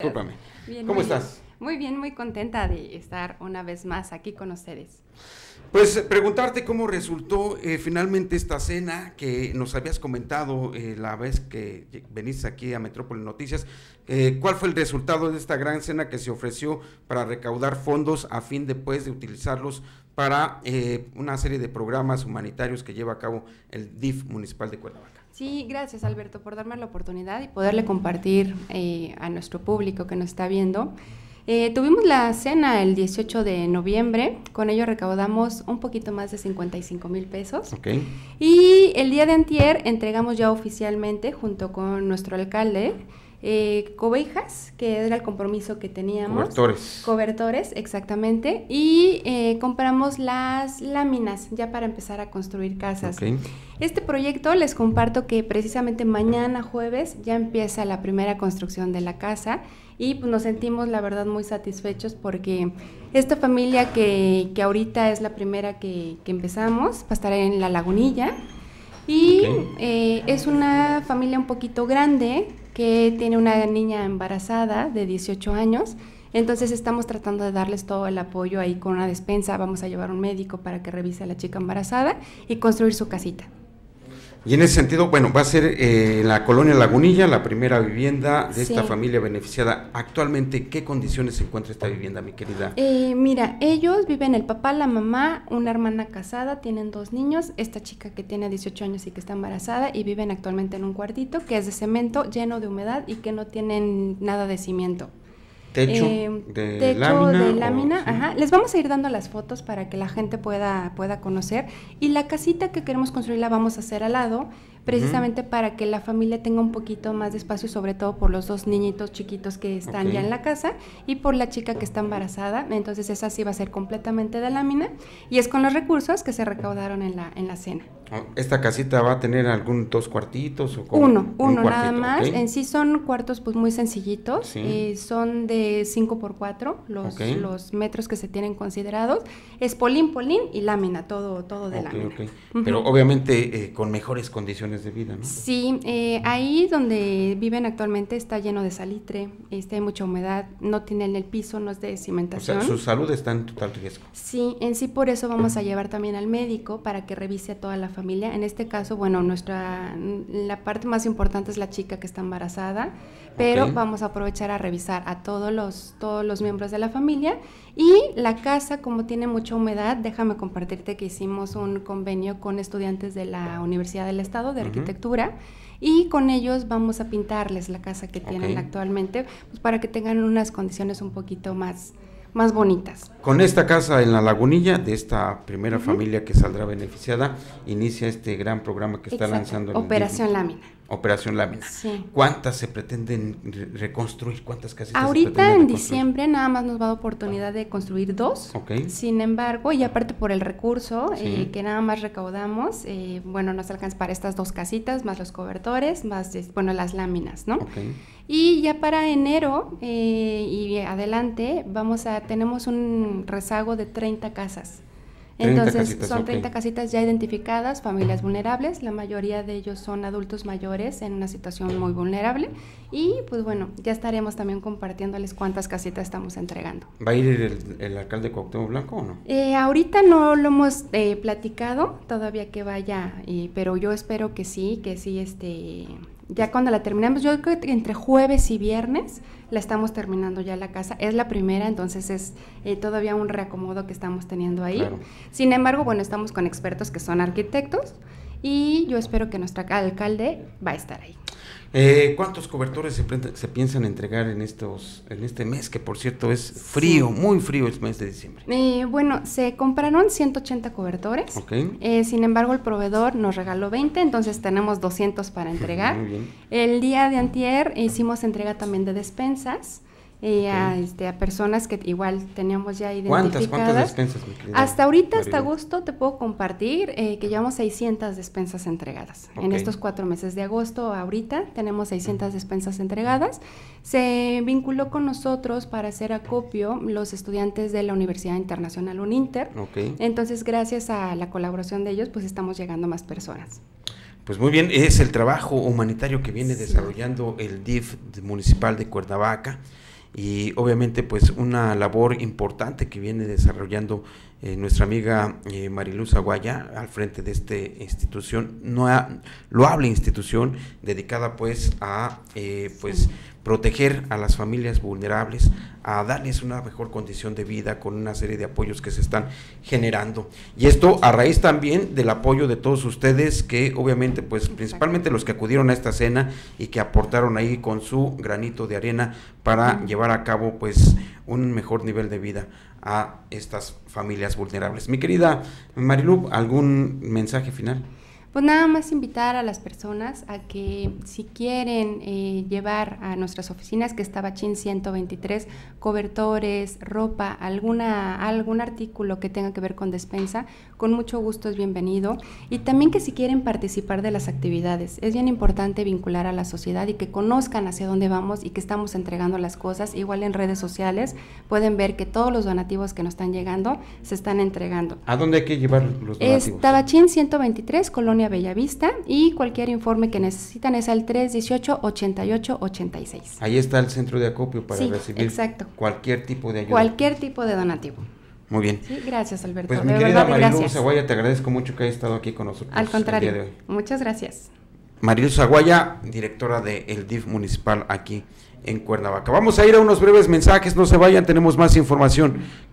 Discúlpame. Bien, ¿Cómo bien. estás? Muy bien, muy contenta de estar una vez más aquí con ustedes. Pues preguntarte cómo resultó eh, finalmente esta cena que nos habías comentado eh, la vez que venís aquí a Metrópolis Noticias. Eh, ¿Cuál fue el resultado de esta gran cena que se ofreció para recaudar fondos a fin después de utilizarlos para una serie de programas humanitarios que lleva a cabo el DIF municipal de Cuernavaca? Sí, gracias Alberto por darme la oportunidad y poderle compartir a nuestro público que nos está viendo. Eh, tuvimos la cena el 18 de noviembre, con ello recaudamos un poquito más de 55 mil pesos. Y el día de antier entregamos ya oficialmente, junto con nuestro alcalde, eh, que era el compromiso que teníamos. Cobertores. Cobertores, exactamente. Y eh, compramos las láminas ya para empezar a construir casas. Este proyecto les comparto que precisamente mañana jueves ya empieza la primera construcción de la casa y pues, nos sentimos la verdad muy satisfechos porque esta familia que, ahorita es la primera que, empezamos va a estar en La Lagunilla y eh, es una familia un poquito grande que tiene una niña embarazada de 18 años. Entonces estamos tratando de darles todo el apoyo ahí con una despensa, vamos a llevar un médico para que revise a la chica embarazada y construir su casita. Y en ese sentido, bueno, va a ser eh, la colonia Lagunilla la primera vivienda de esta familia beneficiada. Actualmente, ¿qué condiciones se encuentra esta vivienda, mi querida? Eh, mira, ellos viven el papá, la mamá, una hermana casada, tienen dos niños, esta chica que tiene 18 años y que está embarazada y viven actualmente en un cuartito que es de cemento lleno de humedad y que no tienen nada de cimiento. Eh, techo, de, lámina, Les vamos a ir dando las fotos para que la gente pueda, pueda conocer. Y la casita que queremos construir la vamos a hacer al lado precisamente para que la familia tenga un poquito más de espacio, sobre todo por los dos niñitos chiquitos que están ya en la casa y por la chica que está embarazada. Entonces esa sí va a ser completamente de lámina y es con los recursos que se recaudaron en la, en la cena. Ah, ¿Esta casita va a tener algún dos cuartitos? O como, uno, uno nada más. En sí son cuartos pues muy sencillitos, eh, son de 5 por 4 los, los metros que se tienen considerados. Es polín, polín y lámina, todo, todo de lámina. Pero obviamente eh, con mejores condiciones de vida, ¿no? Sí, eh, ahí donde viven actualmente está lleno de salitre, está hay mucha humedad, no tienen el piso, no es de cimentación. O sea, su salud está en total riesgo. Sí, en sí por eso vamos a llevar también al médico para que revise a toda la familia. En este caso, bueno, nuestra mm, la parte más importante es la chica que está embarazada, pero vamos a aprovechar a revisar a todos los todos los miembros de la familia y la casa, como tiene mucha humedad, déjame compartirte que hicimos un convenio con estudiantes de la Universidad del Estado de Arquitectura y con ellos vamos a pintarles la casa que tienen actualmente pues, para que tengan unas condiciones un poquito más, más bonitas. Con esta casa en la lagunilla, de esta primera familia que saldrá beneficiada, inicia este gran programa que está Exacto. lanzando. Operación Lámina operación lámina. ¿Cuántas se pretenden reconstruir? ¿Cuántas casitas? Ahorita se pretenden en diciembre nada más nos va a dar oportunidad ah. de construir dos. Okay. Sin embargo, y aparte por el recurso eh, que nada más recaudamos, eh, bueno, nos alcanza para estas dos casitas, más los cobertores, más, bueno, las láminas, ¿no? Y ya para enero eh, y adelante vamos a, tenemos un rezago de 30 casas. Entonces, son 30 casitas ya identificadas, familias vulnerables, la mayoría de ellos son adultos mayores en una situación muy vulnerable y pues bueno, ya estaremos también compartiéndoles cuántas casitas estamos entregando. ¿Va a ir el, alcalde Cuauhtémoc Blanco o no? Eh, ahorita no lo hemos eh, platicado, todavía que vaya, eh, pero yo espero que sí, que sí, este ya pues cuando la terminamos, yo creo que entre jueves y viernes la estamos terminando ya la casa. Es la primera, entonces es eh, todavía un reacomodo que estamos teniendo ahí. Sin embargo, bueno, estamos con expertos que son arquitectos y yo espero que nuestra alcalde va a estar ahí. Eh, ¿Cuántos cobertores se, piensan entregar en estos, en este mes, que por cierto es frío, muy frío el mes de diciembre? Eh, bueno, se compraron 180 cobertores. Eh, sin embargo, el proveedor nos regaló 20, entonces tenemos 200 para entregar. El día de antier hicimos entrega también de despensas y a, este, a personas que igual teníamos ya identificadas. ¿Cuántas, cuántas despensas? Hasta ahorita, hasta agosto, te puedo compartir eh, que llevamos 600 despensas entregadas. En estos cuatro meses de agosto, ahorita, tenemos 600 despensas entregadas. Se vinculó con nosotros para hacer acopio los estudiantes de la Universidad Internacional UNINTER. Entonces, gracias a la colaboración de ellos, pues estamos llegando a más personas. Pues muy bien, es el trabajo humanitario que viene desarrollando el DIF municipal de Cuernavaca y obviamente pues una labor importante que viene desarrollando eh, nuestra amiga eh, Mariluz Aguaya al frente de esta institución, no ha, loable institución dedicada pues a eh, pues proteger a las familias vulnerables, a darles una mejor condición de vida con una serie de apoyos que se están generando. Y esto a raíz también del apoyo de todos ustedes que obviamente pues principalmente los que acudieron a esta cena y que aportaron ahí con su granito de arena para llevar a cabo pues un mejor nivel de vida a estas familias vulnerables. Mi querida Marilu, ¿algún mensaje final? Pues nada más invitar a las personas a que si quieren eh, llevar a nuestras oficinas, que está chin 123, cobertores, ropa, alguna, algún artículo que tenga que ver con despensa, con mucho gusto es bienvenido. Y también que si quieren participar de las actividades, es bien importante vincular a la sociedad y que conozcan hacia dónde vamos y que estamos entregando las cosas. Igual en redes sociales pueden ver que todos los donativos que nos están llegando se están entregando. ¿A dónde hay que llevar los donativos? Tabachín 123, Colonia Bella Bellavista y cualquier informe que necesitan es al 318-8886. Ahí está el centro de acopio para recibir cualquier tipo de ayuda. Cualquier tipo de donativo. Muy bien. Sí, gracias, Alberto. Pues mi querida Marilu Zaguaya, te agradezco mucho que hayas estado aquí con nosotros. Al contrario. Muchas gracias. Marilu Zaguaya, directora del DIF municipal aquí en Cuernavaca. Vamos a ir a unos breves mensajes, no se vayan, tenemos más información.